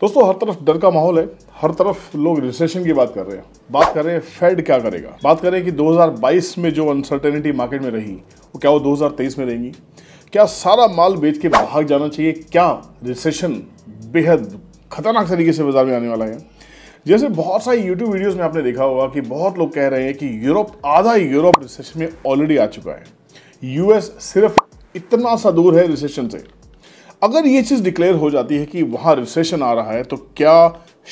दोस्तों हर तरफ डर का माहौल है हर तरफ लोग रिसेशन की बात कर रहे हैं बात कर रहे हैं फेड क्या करेगा बात कर रहे हैं कि 2022 में जो अनसर्टेनिटी मार्केट में रही वो क्या वो 2023 में रहेंगी क्या सारा माल बेच के भाग जाना चाहिए क्या रिसेशन बेहद खतरनाक तरीके से बाजार में आने वाला है जैसे बहुत सारी यूट्यूब वीडियोज में आपने देखा होगा कि बहुत लोग कह रहे हैं कि यूरोप आधा यूरोप रिसेशन में ऑलरेडी आ चुका है यूएस सिर्फ इतना सा दूर है रिसेशन से अगर ये चीज़ डिक्लेयर हो जाती है कि वहाँ रिसेशन आ रहा है तो क्या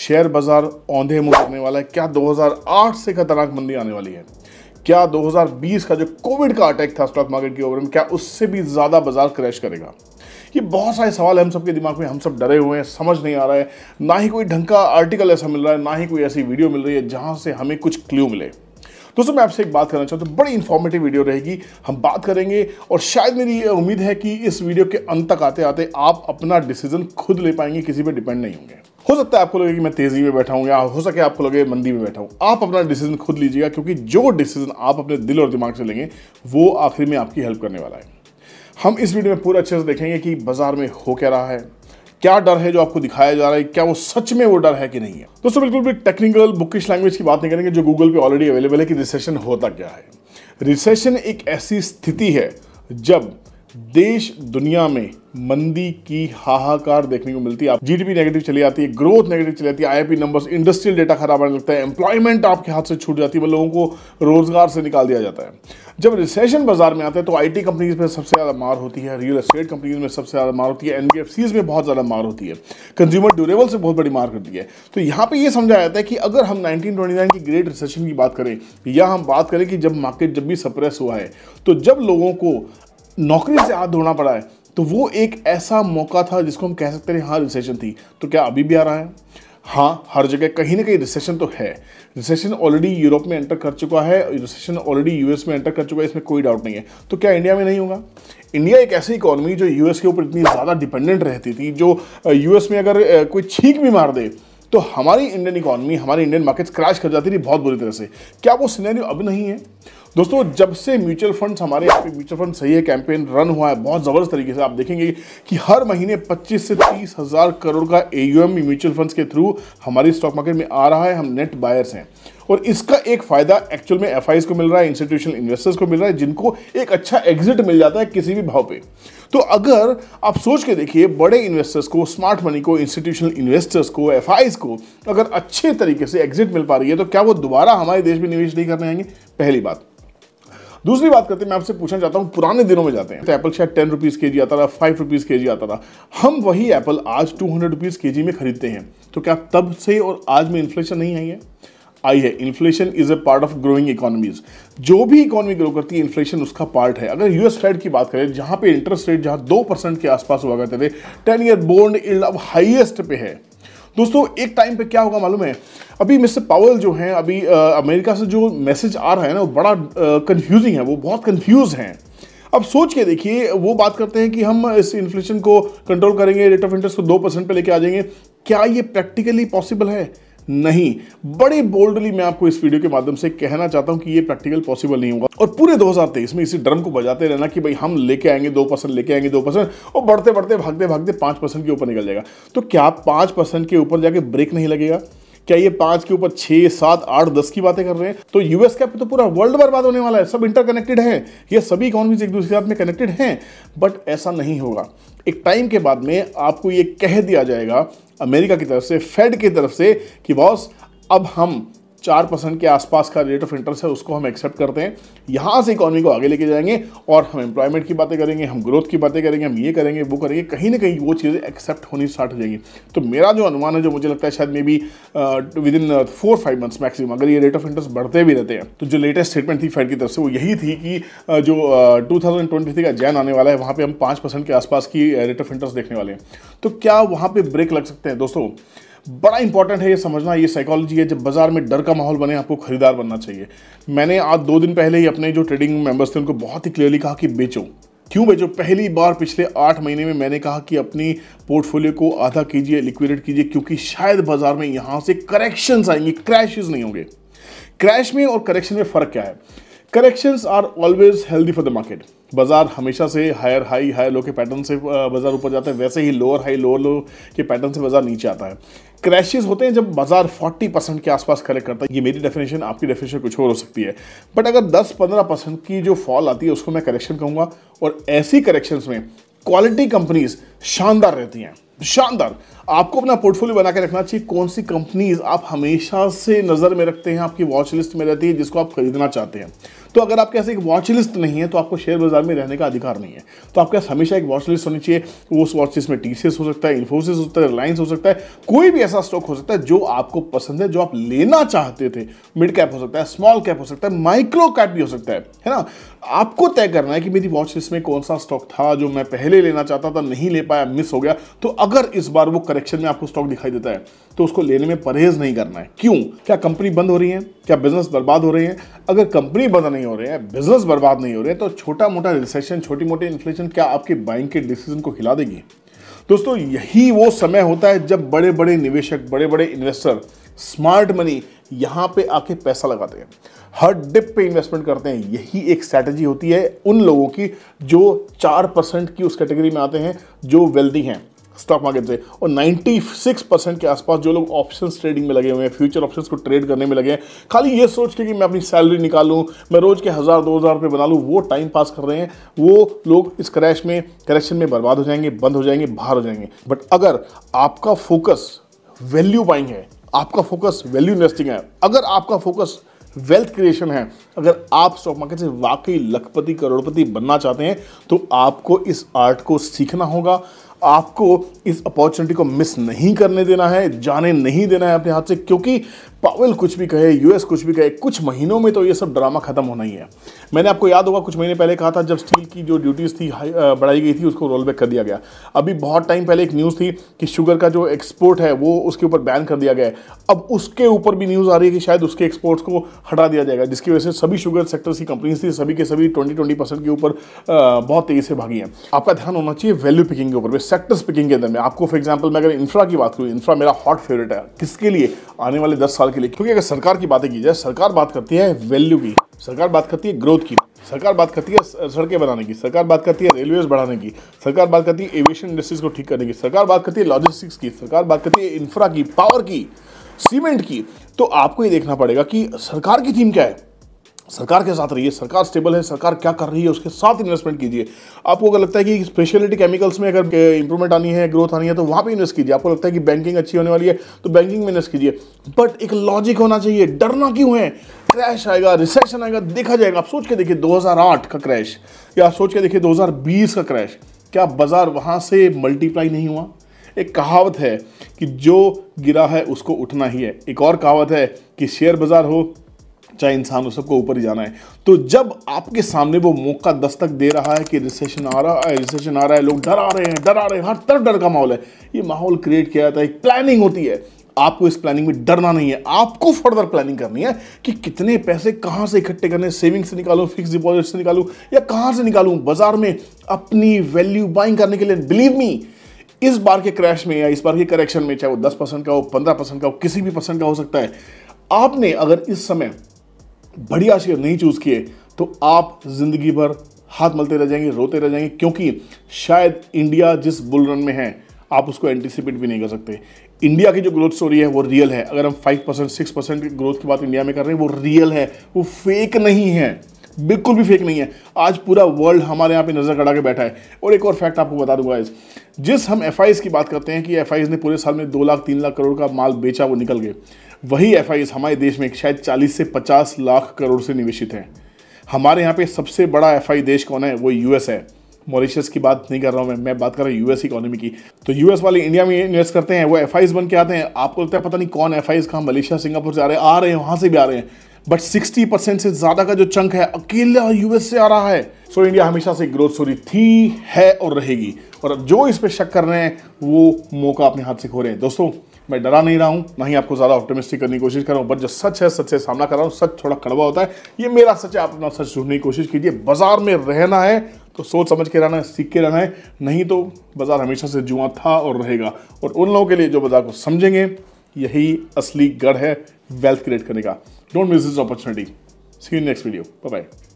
शेयर बाज़ार औंधे मुँह करने वाला है क्या 2008 से खतरनाक मंदी आने वाली है क्या 2020 का जो कोविड का अटैक था स्टॉक मार्केट की ओवर में क्या उससे भी ज़्यादा बाजार क्रैश करेगा ये बहुत सारे सवाल हम सबके दिमाग में हम सब डरे हुए हैं समझ नहीं आ रहा है ना ही कोई ढंग का आर्टिकल ऐसा मिल रहा है ना ही कोई ऐसी वीडियो मिल रही है जहाँ से हमें कुछ क्ल्यू मिले दोस्तों मैं आपसे एक बात करना चाहता हूँ बड़ी इन्फॉर्मेटिव वीडियो रहेगी हम बात करेंगे और शायद मेरी ये उम्मीद है कि इस वीडियो के अंत तक आते आते आप अपना डिसीजन खुद ले पाएंगे किसी पर डिपेंड नहीं होंगे हो सकता है आपको लगे कि मैं तेजी में बैठा हूँ या हो सके आपको लगे मंदी में बैठा हूँ आप अपना डिसीजन खुद लीजिएगा क्योंकि जो डिसीजन आप अपने दिल और दिमाग से लेंगे वो आखिर में आपकी हेल्प करने वाला है हम इस वीडियो में पूरा अच्छे से देखेंगे कि बाजार में हो क्या रहा है क्या डर है जो आपको दिखाया जा रहा है क्या वो सच में वो डर है कि नहीं है दोस्तों बिल्कुल भी टेक्निकल बुकिश लैंग्वेज की बात नहीं करेंगे जो गूगल पे ऑलरेडी अवेलेबल है कि रिसेशन होता क्या है रिसेशन एक ऐसी स्थिति है जब देश दुनिया में मंदी की हाहाकार देखने को मिलती है जीडीपी नेगेटिव चली जाती है ग्रोथ नेगेटिव चली जाती है आईपी नंबर्स इंडस्ट्रियल डेटा खराब आने लगता है एम्प्लॉयमेंट आपके हाथ से छूट जाती है मतलब लोगों को रोजगार से निकाल दिया जाता है जब रिसेशन बाजार में आता है तो आईटी कंपनीज में सबसे ज़्यादा मार होती है रियल एस्टेट कंपनीज में सबसे ज़्यादा मार होती है एनबीएफसी में बहुत ज़्यादा मार होती है कंज्यूमर ड्यूरेबल से बहुत बड़ी मार करती है तो यहां पर यह समझा जाता है कि अगर हम नाइनटीन की ग्रेट रिसेशन की बात करें या हम बात करें कि जब मार्केट जब भी सप्रेस हुआ है तो जब लोगों को नौकरी से हाथ धोना पड़ा है तो वो एक ऐसा मौका था जिसको हम कह सकते हैं हाँ रिसेशन थी तो क्या अभी भी आ रहा है हाँ हर जगह कहीं ना कहीं रिसेशन तो है रिसेशन ऑलरेडी यूरोप में एंटर कर चुका है रिसेशन ऑलरेडी यूएस में एंटर कर चुका है इसमें कोई डाउट नहीं है तो क्या इंडिया में नहीं होगा इंडिया एक ऐसी इकोनॉमी जो यूएस के ऊपर इतनी ज़्यादा डिपेंडेंट रहती थी जो यूएस में अगर कोई छींक भी मार दे तो हमारी इंडियन इकोनॉमी हमारी इंडियन मार्केट्स क्रैश कर जाती थी बहुत बुरी तरह से क्या वो सिनेरियो अब नहीं है दोस्तों जब से म्यूचुअल फंड्स हमारे यहाँ पे म्यूचुअल फंड सही है कैंपेन रन हुआ है बहुत ज़बरदस्त तरीके से आप देखेंगे कि हर महीने 25 से तीस हज़ार करोड़ का ए म्यूचुअल फंड्स के थ्रू हमारी स्टॉक मार्केट में आ रहा है हम नेट बायर्स हैं और इसका एक फायदा एक्चुअल में एफ को मिल रहा है इंस्टीट्यूशनल इन्वेस्टर्स को मिल रहा है जिनको एक अच्छा एग्जिट मिल जाता है किसी भी भाव पे तो अगर आप सोच के देखिए बड़े इन्वेस्टर्स को स्मार्ट मनी को इंस्टीट्यूशनल इन्वेस्टर्स को एफ को अगर अच्छे तरीके से एग्जिट मिल पा रही है तो क्या वो दोबारा हमारे देश में निवेश नहीं करने आएंगे पहली बात दूसरी बात करते हैं मैं आपसे पूछना चाहता हूँ पुराने दिनों में जाते हैं तो एप्पल शायद टेन रुपीज़ के जी आता था फाइव रुपीज़ के जी आता था हम वही एप्पल आज टू हंड्रेड रुपीज़ के जी में खरीदते हैं तो क्या तब से और आज में इन्फ्लेशन नहीं आई है आई है inflation is a part of growing economies जो भी इकोनॉमी ग्रो करती है इन्फ्लेशन उसका पार्ट है अगर यूएस फेड की बात करें जहां पे इंटरेस्ट रेट जहां दो परसेंट के आसपास हुआ करते थे टेन ईयर बोन्ड इल्ड अब हाईएस्ट पे है दोस्तों एक टाइम पे क्या होगा मालूम है अभी मिस्टर पावल जो हैं अभी आ, अमेरिका से जो मैसेज आ रहा है ना वो बड़ा कन्फ्यूजिंग है वो बहुत कन्फ्यूज़ हैं अब सोच के देखिए वो बात करते हैं कि हम इस इन्फ्लेशन को कंट्रोल करेंगे रेट ऑफ इंटरेस्ट को दो परसेंट पर लेके आ जाएंगे क्या ये प्रैक्टिकली पॉसिबल है नहीं बड़े बोल्डली मैं आपको इस वीडियो के माध्यम से कहना चाहता हूं कि ये प्रैक्टिकल पॉसिबल नहीं होगा और पूरे 2023 में इसी ड्रम को बजाते रहना कि भाई हम लेके आएंगे दो परसेंट लेके आएंगे दो परसेंट और बढ़ते बढ़ते भागते भागते पांच परसेंट के ऊपर निकल जाएगा तो क्या पांच परसेंट के ऊपर जाके ब्रेक नहीं लगेगा क्या ये पांच के ऊपर छह सात आठ दस की बातें कर रहे हैं तो यूएस का तो पूरा वर्ल्ड बर्बाद होने वाला है सब इंटरकनेक्टेड है ये सभी इकोनॉमीज एक दूसरे के साथ में कनेक्टेड हैं बट ऐसा नहीं होगा एक टाइम के बाद में आपको ये कह दिया जाएगा अमेरिका की तरफ से फेड की तरफ से कि बॉस अब हम चार परसेंट के आसपास का रेट ऑफ इंटरेस्ट है उसको हम एक्सेप्ट करते हैं यहाँ से इकोनॉमी को आगे लेके जाएंगे और हम एम्प्लॉयमेंट की बातें करेंगे हम ग्रोथ की बातें करेंगे हम ये करेंगे वो करेंगे कहीं ना कहीं वो चीज़ें एक्सेप्ट होनी स्टार्ट हो जाएंगी तो मेरा जो अनुमान है जो मुझे लगता है शायद maybe within four five months maximum अगर ये रेट ऑफ इंटरेस्ट बढ़ते भी रहते हैं तो जो लेटेस्ट स्टेटमेंट थी फेड की तरफ से वो यही थी कि जो टू थ्री का जैन आने वाला है वहाँ पर हम पाँच के आसपास की रेट ऑफ इंटरेस्ट देखने वाले हैं तो क्या वहाँ पर ब्रेक लग सकते हैं दोस्तों बड़ा इंपॉर्टेंट है ये समझना ये साइकोलॉजी है जब बाजार में डर का माहौल बने आपको खरीदार बनना चाहिए मैंने आज दो दिन पहले ही अपने जो ट्रेडिंग मेंबर्स थे उनको बहुत ही क्लियरली कहा कि बेचो क्यों बेचो पहली बार पिछले आठ महीने में मैंने कहा कि अपनी पोर्टफोलियो को आधा कीजिए लिक्विडेट कीजिए क्योंकि शायद बाजार में यहां से करेक्शन आएंगे क्रैशेज नहीं होंगे क्रैश में और करेक्शन में फ़र्क क्या है corrections are always healthy for the market बाज़ार हमेशा से हायर हाई हायर लो के पैटर्न से बाज़ार ऊपर जाता है वैसे ही लोअर हाई लोअर लो के पैटर्न से बाज़ार नीचे आता है क्रैशेज होते हैं जब बाजार 40 परसेंट के आसपास करेक्ट करता है ये मेरी डेफिनेशन आपकी डेफिनेशन कुछ और हो सकती है बट अगर 10-15 परसेंट की जो फॉल आती है उसको मैं करेक्शन कहूँगा और ऐसी करेक्शंस में क्वालिटी कंपनीज शानदार रहती हैं शानदार आपको अपना पोर्टफोलियो बना के रखना चाहिए कौन सी कंपनीज आप हमेशा से नज़र में रखते हैं आपकी वॉच लिस्ट में रहती है जिसको आप खरीदना चाहते हैं तो अगर आपके ऐसे एक वॉच लिस्ट नहीं है तो आपको शेयर बाजार में रहने का अधिकार नहीं है तो आपके पास हमेशा एक वॉच लिस्ट होनी चाहिए वो वॉच लिस्ट में टी हो सकता है इन्फोसिस हो सकता है रिलायंस हो सकता है कोई भी ऐसा स्टॉक हो सकता है जो आपको पसंद है जो आप लेना चाहते थे मिड कैप हो सकता है स्मॉल कैप हो सकता है माइक्रो कैप भी हो सकता है है ना आपको तय करना है कि मेरी वॉच लिस्ट में कौन सा स्टॉक था जो मैं पहले लेना चाहता था नहीं ले पाया मिस हो गया तो अगर इस बार वो करेक्शन में आपको स्टॉक दिखाई देता है तो उसको लेने में परहेज नहीं करना है क्यों क्या कंपनी बंद हो रही है क्या बिजनेस बर्बाद हो रहे हैं अगर कंपनी बंद नहीं हो रही है बिजनेस बर्बाद नहीं हो रहे हैं तो छोटा मोटा रिसेशन छोटी मोटी इन्फ्लेशन क्या आपके बाइंग के डिसीजन को खिला देगी दोस्तों यही वो समय होता है जब बड़े बड़े निवेशक बड़े बड़े इन्वेस्टर स्मार्ट मनी यहाँ पे आके पैसा लगाते हैं हर डिप पे इन्वेस्टमेंट करते हैं यही एक स्ट्रैटेजी होती है उन लोगों की जो चार परसेंट की उस कैटेगरी में आते हैं जो वेल्दी हैं स्टॉक मार्केट से और 96 परसेंट के आसपास जो लोग ऑप्शन ट्रेडिंग में लगे हुए हैं फ्यूचर ऑप्शन को ट्रेड करने में लगे हैं खाली ये सोच के कि मैं अपनी सैलरी निकालूं मैं रोज़ के हज़ार दो हज़ार रुपये बना लूँ वो टाइम पास कर रहे हैं वो लोग इस क्रैश में करेक्शन में बर्बाद हो जाएंगे बंद हो जाएंगे बाहर हो जाएंगे बट अगर आपका फोकस वैल्यू बाइंग है आपका फोकस वैल्यू इन्वेस्टिंग है अगर आपका फोकस वेल्थ क्रिएशन है अगर आप स्टॉक मार्केट से वाकई लखपति करोड़पति बनना चाहते हैं तो आपको इस आर्ट को सीखना होगा आपको इस अपॉर्चुनिटी को मिस नहीं करने देना है जाने नहीं देना है अपने हाथ से क्योंकि पावल कुछ भी कहे यूएस कुछ भी कहे कुछ महीनों में तो ये सब ड्रामा खत्म होना ही है मैंने आपको याद होगा कुछ महीने पहले कहा था जब स्टील की जो ड्यूटीज़ थी बढ़ाई गई थी उसको रोल बैक कर दिया गया अभी बहुत टाइम पहले एक न्यूज़ थी कि शुगर का जो एक्सपोर्ट है वो उसके ऊपर बैन कर दिया गया है अब उसके ऊपर भी न्यूज़ आ रही है कि शायद उसके एक्सपोर्ट्स को हटा दिया जाएगा जिसकी वजह से सभी शुगर सेक्टर्स की कंपनीज थी सभी के सभी ट्वेंटी ट्वेंटी परसेंट के ऊपर बहुत तेज़ी से भागी हैं आपका ध्यान होना चाहिए वैल्यू पिकिंग के ऊपर सेक्टर स्पीकिंग के अंदर में आपको फॉर एग्जाम्पल मैं अगर इंफ्रा की बात करूँ इंफ्रा मेरा हॉट फेवरेट है किसके लिए आने वाले दस साल के लिए क्योंकि अगर सरकार की बातें की जाए सरकार बात करती है वैल्यू की सरकार बात करती है ग्रोथ की सरकार बात करती है सड़कें बनाने की सरकार बात करती है रेलवेज बढ़ाने की सरकार बात करती है एविएशन इंडस्ट्रीज को ठीक करने की सरकार बात करती है लॉजिस्टिक्स की सरकार बात करती है इंफ्रा की पावर की सीमेंट की तो आपको ये देखना पड़ेगा कि सरकार की थीम क्या है सरकार के साथ रहिए सरकार स्टेबल है सरकार क्या कर रही है उसके साथ इन्वेस्टमेंट कीजिए आपको अगर लगता है कि स्पेशलिटी केमिकल्स में अगर इंप्रूवमेंट आनी है ग्रोथ आनी है तो वहाँ पे इन्वेस्ट कीजिए आपको लगता है कि बैंकिंग अच्छी होने वाली है तो बैंकिंग में इन्वेस्ट कीजिए बट एक लॉजिक होना चाहिए डरना क्यों है क्रैश आएगा रिसेशन आएगा देखा जाएगा आप सोच के देखिए दो का क्रैश या सोच के देखिए दो का क्रैश क्या बाज़ार वहाँ से मल्टीप्लाई नहीं हुआ एक कहावत है कि जो गिरा है उसको उठना ही है एक और कहावत है कि शेयर बाज़ार हो चाहे इंसान हो सबको ऊपर ही जाना है तो जब आपके सामने वो मौका दस्तक दे रहा है कि रिसेशन आ रहा है रिसेशन आ रहा है लोग डर आ रहे हैं डर आ रहे हैं हर तरफ डर का माहौल है ये माहौल क्रिएट किया जाता है एक प्लानिंग होती है आपको इस प्लानिंग में डरना नहीं है आपको फर्दर प्लानिंग करनी है कि कितने पैसे कहाँ से इकट्ठे करने सेविंग से निकालूं फिक्स डिपॉजिट से निकालूं या कहाँ से निकालूं बाजार में अपनी वैल्यू बाइंग करने के लिए बिलीव मी इस बार के क्रैश में या इस बार के करेक्शन में चाहे वो दस परसेंट का हो पंद्रह परसेंट का हो किसी भी परसेंट का हो सकता है आपने अगर इस समय बढ़िया शेयर नहीं चूज़ किए तो आप ज़िंदगी भर हाथ मलते रह जाएंगे रोते रह जाएंगे क्योंकि शायद इंडिया जिस बुल रन में है आप उसको एंटिसिपेट भी नहीं कर सकते इंडिया की जो ग्रोथ स्टोरी है वो रियल है अगर हम फाइव परसेंट सिक्स परसेंट की ग्रोथ की बात इंडिया में कर रहे हैं वो रियल है वो फेक नहीं है बिल्कुल भी फेक नहीं है आज पूरा वर्ल्ड हमारे यहाँ पे नज़र गड़ा के बैठा है और एक और फैक्ट आपको बता दूंगा इस जिस हम एफ की बात करते हैं कि एफ ने पूरे साल में दो लाख तीन लाख करोड़ का माल बेचा वो निकल गए वही एफ हमारे देश में शायद 40 से 50 लाख करोड़ से निवेशित हैं हमारे यहाँ पे सबसे बड़ा एफ देश कौन है वो यूएस है मॉरिशियस की बात नहीं कर रहा हूँ मैं मैं बात कर रहा हूँ यूएस इकोनॉमी की तो यूएस वाले इंडिया में इन्वेस्ट करते हैं वो एफ बन के आते हैं आपको लगता है पता नहीं कौन एफ आई कहाँ मलेशिया सिंगापुर से आ रहे हैं आ रहे हैं वहाँ से भी आ रहे हैं बट 60 परसेंट से ज़्यादा का जो चंक है अकेला यूएस से आ रहा है सो so, इंडिया हमेशा से ग्रोथ स्टोरी थी है और रहेगी और जो इस पर शक कर रहे हैं वो मौका अपने हाथ से खो रहे हैं दोस्तों मैं डरा नहीं रहा हूँ ना ही आपको ज़्यादा ऑप्टोमिस्टिक करने की कोशिश कर रहा हूँ बट जो सच है सच से सामना कर रहा हूँ सच थोड़ा कड़वा होता है ये मेरा सच है आप अपना सच ढूंढने की कोशिश कीजिए बाजार में रहना है तो सोच समझ के रहना है सीख के रहना है नहीं तो बाजार हमेशा से जुआ था और रहेगा और उन लोगों के लिए जो बाजार को समझेंगे यही असली गढ़ है वेल्थ क्रिएट करने का don't miss this opportunity see you next video bye bye